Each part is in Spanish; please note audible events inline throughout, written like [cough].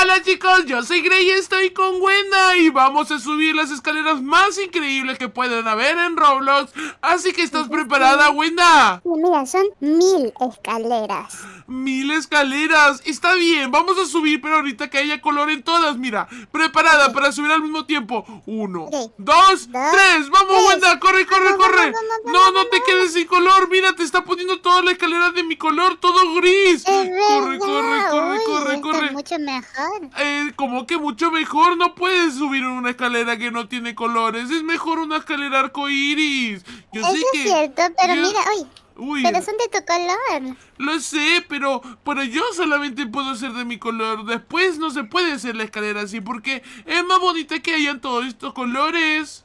Hola chicos, yo soy Grey y estoy con Wenda y vamos a subir las escaleras más increíbles que pueden haber en Roblox. Así que estás preparada, Wenda. Mira, son mil escaleras. Mil escaleras. Está bien, vamos a subir, pero ahorita que haya color en todas, mira. Preparada para subir al mismo tiempo. Uno, dos, tres. Vamos, Wenda, corre, corre, corre. no, no te quedes sin color. Mira, te está poniendo toda la escalera de mi color, todo gris. corre, corre, corre, corre, corre. Mucho mejor. Eh, como que mucho mejor. No puedes subir una escalera que no tiene colores. Es mejor una escalera arcoíris. Yo Eso es cierto, pero mira, uy. Uy, pero son de tu color. Lo sé, pero, pero yo solamente puedo ser de mi color. Después no se puede hacer la escalera así porque es más bonita que hayan todos estos colores. Es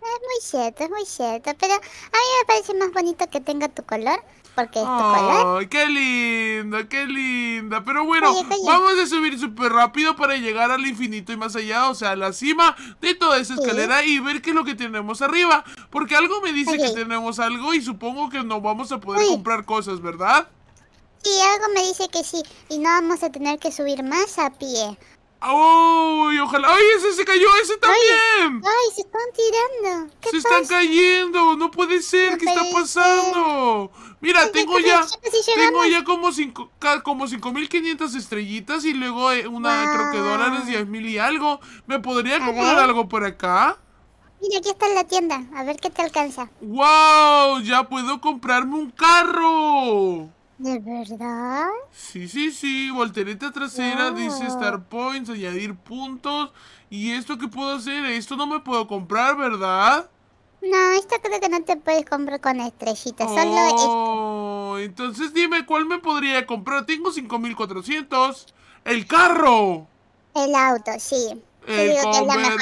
muy cierto, es muy cierto. Pero a mí me parece más bonito que tenga tu color porque es ¡Ay, qué linda, qué linda! Pero bueno, vamos a subir súper rápido para llegar al infinito y más allá, o sea, a la cima de toda esa escalera y ver qué es lo que tenemos arriba. Porque algo me dice que tenemos algo y supongo que no vamos a poder comprar cosas, ¿verdad? Y algo me dice que sí, y no vamos a tener que subir más a pie. ¡Ay, ojalá! ¡Ay, ese se cayó! ¡Ese también! se están tirando. se están cayendo. No puede ser. ¿Qué está pasando? Mira, tengo ya, tengo ya como cinco, como 5500 estrellitas y luego eh, una, creo que dólares, 10 mil y algo. ¿Me podría comprar algo por acá? Mira, aquí está en la tienda. A ver qué te alcanza. ¡Wow! Ya puedo comprarme un carro. ¿De verdad? Sí, sí, sí. Voltereta trasera ah. dice Star Points, añadir puntos. ¿Y esto qué puedo hacer? Esto no me puedo comprar, ¿verdad? No, esto creo que no te puedes comprar con estrellitas, solo esto. Oh, entonces dime, ¿cuál me podría comprar? Tengo 5400. ¡El carro! El auto, sí. El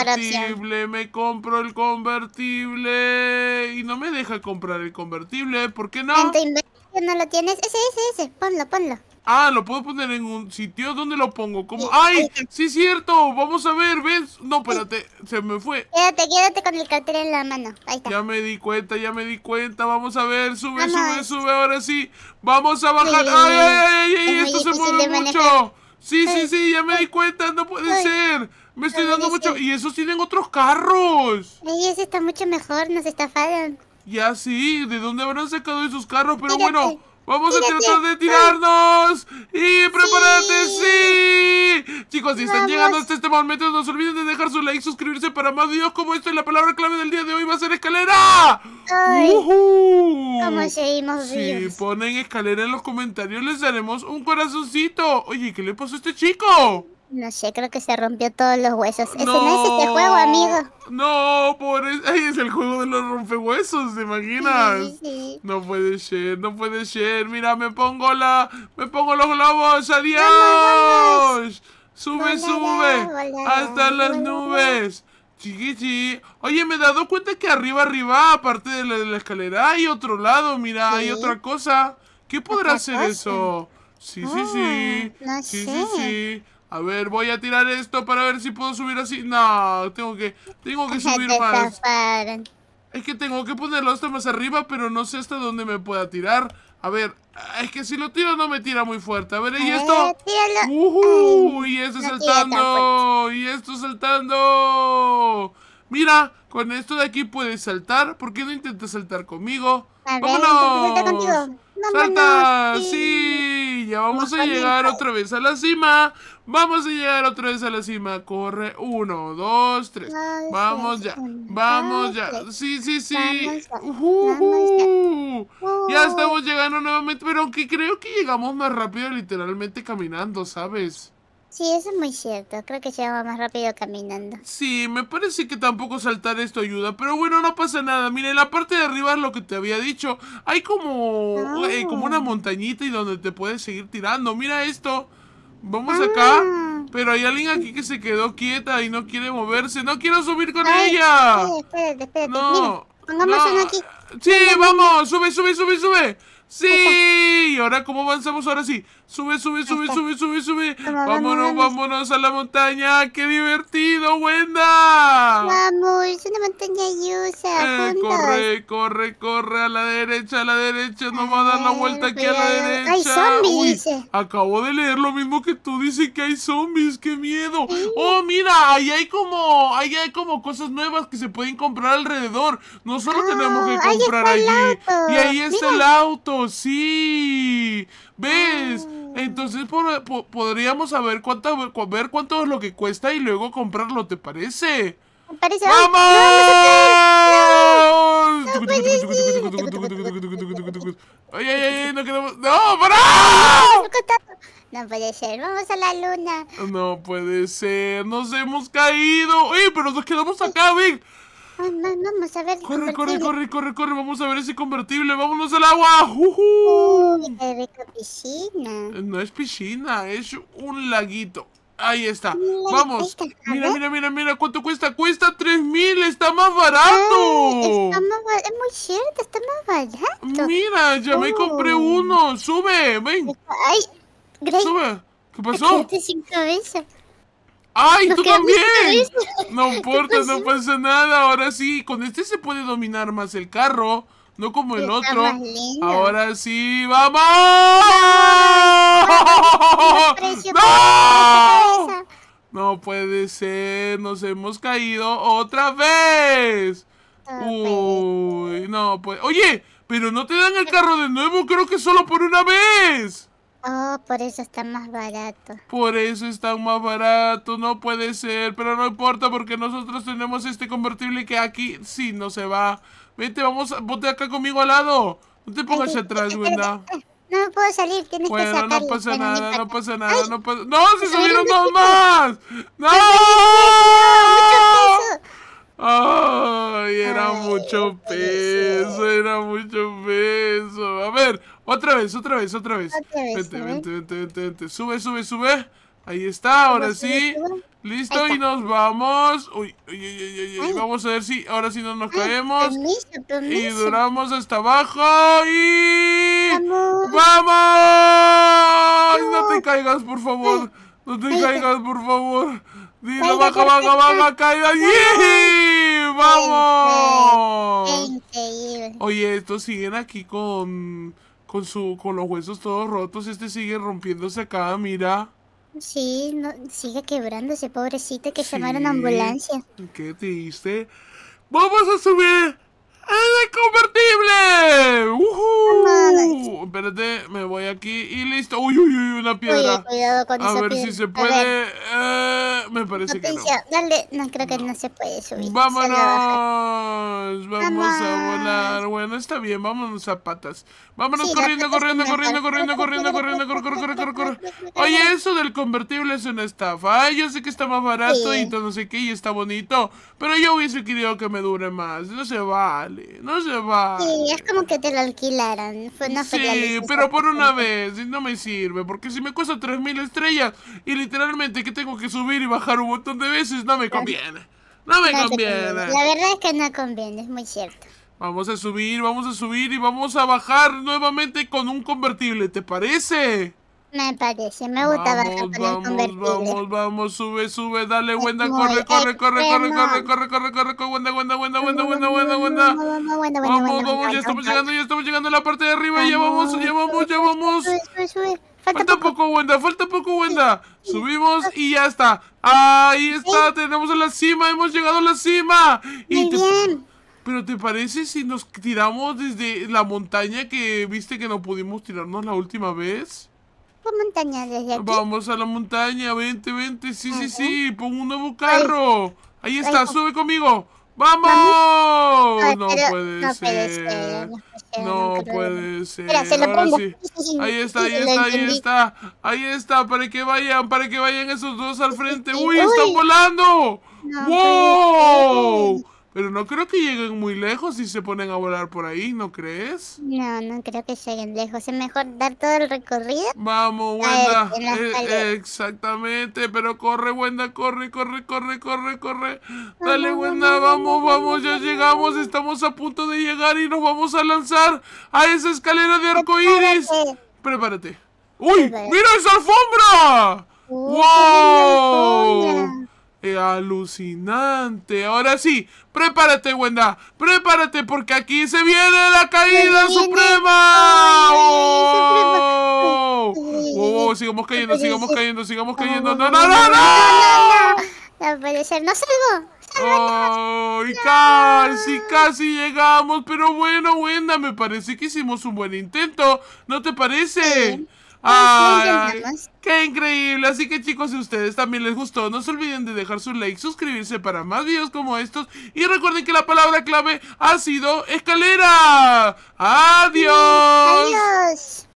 convertible, me compro el convertible y no me deja comprar el convertible, ¿por qué no? no lo tienes. Ese, ese, ese. Ponlo, ponlo. Ah, lo puedo poner en un sitio. donde lo pongo? como ¡Ay! ¡Sí es cierto! Vamos a ver, ¿ves? No, espérate, se me fue. Quédate, quédate con el cartel en la mano. Ahí está. Ya me di cuenta, ya me di cuenta. Vamos a ver, sube, sube, sube, ahora sí. Vamos a bajar. Sí, ¡Ay, ay, ay! ay esto se mueve mucho. Sí, sí, sí, ya me di cuenta, no puede ser. Me estoy dando mucho. Y esos tienen otros carros. ese está mucho mejor, nos estafaron. Ya sí, ¿de dónde habrán sacado esos carros? Pero bueno, vamos a tratar de tirarnos. Y prepárate, sí. Chicos, si están llegando hasta este momento, no se olviden de dejar su like, suscribirse para más videos como este. La palabra clave del día de hoy va a ser escalera. Ay, seguimos Si ponen escalera en los comentarios, les daremos un corazoncito. Oye, ¿qué le pasó a este chico? No sé, creo que se rompió todos los huesos. Ese no, es este juego, amigo. No, por e-, es el juego de los rompehuesos, ¿te imaginas? No puede ser, no puede ser. Mira, me pongo la. Me pongo los globos. ¡Adiós! Sube, sube. hasta las nubes. Chiquichi. Oye, me he dado cuenta que arriba, arriba, aparte de la, escalera, hay otro lado. Mira, hay otra cosa. ¿Qué podrá ser eso? Sí, sí, ah, sí. No sí, sí, sí. A ver, voy a tirar esto para ver si puedo subir así. No, tengo que, tengo que subir más. Es que tengo que ponerlo hasta más arriba, pero no sé hasta dónde me pueda tirar. A ver, es que si lo tiro no me tira muy fuerte. A ver, y esto. Uh y esto saltando. Y esto saltando. Mira, con esto de aquí puedes saltar. ¿Por qué no intentas saltar conmigo? Vámonos. Salta, sí vamos a llegar otra vez a la cima. Vamos a llegar otra vez a la cima. Corre. Uno, dos, tres. Vamos ya. Vamos ya. Sí, sí, sí. Ya uh. estamos llegando nuevamente. Pero aunque creo que llegamos más rápido literalmente caminando, ¿sabes? Sí, eso es muy cierto. Creo que se va más rápido caminando. Sí, me parece que tampoco saltar esto ayuda. Pero bueno, no pasa nada. Mira, en la parte de arriba es lo que te había dicho. Hay como, ah. eh, como una montañita y donde te puedes seguir tirando. Mira esto. Vamos ah. acá. Pero hay alguien aquí que se quedó quieta y no quiere moverse. ¡No quiero subir con ella! No, pongamos aquí. ¡Sí, vamos! ¡Sube, sube, sube, sube! ¡Sí! ¿Y ahora cómo avanzamos? Ahora sí. Sube, sube, sube, sube, sube, sube. Vámonos, vámonos a la montaña. ¡Qué divertido, Wenda! Vamos, es una montaña yusa. Eh, corre, corre, corre a la derecha, a la derecha. No va a dar la vuelta aquí a la derecha. Hay zombies. acabo de leer lo mismo que tú. Dice que hay zombies. ¡Qué miedo! Oh, mira, ahí hay como, ahí hay como cosas nuevas que se pueden comprar alrededor. No solo ah, tenemos que comprar allí. Y ahí está el auto, sí. ¿Ves? Entonces podríamos saber cuánto, ver cuánto es lo que cuesta y luego comprarlo, ¿te parece? ¡Vamos! ¡No, ay, ay! ¡No queremos! ¡No, No puede ser, vamos a la luna. No puede ser, nos hemos caído. ¡Uy, pero nos quedamos acá, Vic! Vamos a ver. Corre, corre, corre, corre, corre. Vamos a ver ese convertible. Vámonos al agua. ¡Uh! Uy, qué rico, piscina. Eh, no es piscina, es un laguito. Ahí está. Vamos. Mira, mira, mira, mira. ¿Cuánto cuesta? Cuesta 3000. Está más barato. está más barato. Es muy cierto. Está más barato. Mira, ya me compré uno. Sube, ven. Ay, Sube. ¿Qué pasó? Sin cabeza. ¡Ay, tú también! No [laughs] pues importa, no pasa nada. Ahora sí, con este se puede dominar más el carro. No como el otro. Ahora sí, ¡vamos! ¡No! no puede ser, nos hemos caído otra vez. Uy, no, pues. Oye, pero no te dan el carro de nuevo, creo que solo por una vez. Oh, por eso está más barato. Por eso está más barato, no puede ser, pero no importa porque nosotros tenemos este convertible que aquí sí no se va. Vete, vamos, ponte acá conmigo al lado. No te pongas atrás, Wenda. No me puedo salir, tienes bueno, que sacarlo. No pasa nada, no pasa nada, no pasa ¡No, se subieron dos más! ¡No! ¡Ay, era mucho peso! Era mucho peso. A ver, otra vez, otra vez, otra vez. ¿eh? vente, vente, vente, vente, Sube, sube, sube. Ahí está, ahora sí. Listo, y nos vamos. Uy, uy, uy, uy, Vamos a ver si ahora sí no nos ah, caemos. Y duramos hasta abajo. Y. ¡Vamos! No te caigas, por favor. No te caigas, por favor. Dilo, baja, baja, baja, caiga. ¡Vamos! Oye, estos siguen aquí con con su con los huesos todos rotos, este sigue rompiéndose acá, mira. Sí, no, sigue quebrándose, pobrecito, que sí, llamaron ambulancia. Qué triste. Vamos a subir al convertible! Espérate, me voy aquí y listo. Uy, uy, uy, una piedra. a ver si se puede. Eh, [laughs] me parece que no. dale, no creo que no, se puede subir. Vámonos, vamos a volar. Bueno, está bien, vámonos a patas. Vámonos corriendo, corriendo, corriendo, corriendo, corriendo, corriendo, corriendo, corriendo, corriendo, Oye, eso del convertible es una estafa. Ay, yo sé que está más barato y todo no sé qué y está bonito, pero yo hubiese querido que me dure más. No se vale, no se vale. Sí, es como que te lo alquilaran. sí, pero por una vez, no me sirve, porque si me cuesta 3.000 estrellas y literalmente que tengo que subir y bajar un montón de veces, no me conviene. No me conviene. La verdad es que no conviene, es muy cierto. Vamos a subir, vamos a subir y vamos a bajar nuevamente con un convertible, ¿te parece? Me parece, me gusta bajar con vamos, el convertible. Vamos, vamos, sube, sube, dale, Wenda, corre, corre, corre, corre, corre, corre, corre, corre, corre, Wenda, Wenda, Wenda, Wenda, Wenda, Vamos, vamos, ya estamos llegando, ya estamos llegando a la parte de arriba, ya vamos, ya vamos, vamos. Falta, poco. Wenda, falta poco, Wenda. Subimos y ya está. Ahí está, tenemos a la cima, hemos llegado a la cima. Pero ¿te parece si nos tiramos desde la montaña que viste que no pudimos tirarnos la última vez? Vamos a la montaña, vente, vente. Sí, sí, sí, pon un nuevo carro. Ahí está, sube conmigo. ¡Vamos! No, puede, ser. No puede ser. Ahí está, ahí está, ahí está. Ahí está, para que vayan, para que vayan esos dos al frente. ¡Uy, están volando! ¡Wow! Pero no creo que lleguen muy lejos y se ponen a volar por ahí, ¿no crees? No, no creo que lleguen lejos. Es mejor dar todo el recorrido. Vamos, Wenda eh, exactamente, pero corre, Wenda, corre, corre, corre, corre, corre. Dale, Wenda, vamos, vamos, ya llegamos. Estamos a punto de llegar y nos vamos a lanzar a esa escalera de arcoíris. Prepárate. ¡Uy! ¡Mira esa alfombra! ¡Wow! eh, alucinante. Ahora sí, prepárate, Wenda. Prepárate porque aquí se viene la caída suprema. Ay, oh, suprema. oh, sigamos cayendo, sigamos cayendo, sigamos cayendo. no, no, no. no, no, no. No puede ser, no salgo. ¡Ay, casi, casi llegamos! Pero bueno, Wenda, me parece que hicimos un buen intento. ¿No te parece? Sí. Ay, ¡Qué increíble! Así que chicos, si ustedes también les gustó, no se olviden de dejar su like, suscribirse para más videos como estos y recuerden que la palabra clave ha sido escalera. ¡Adiós! ¡Adiós!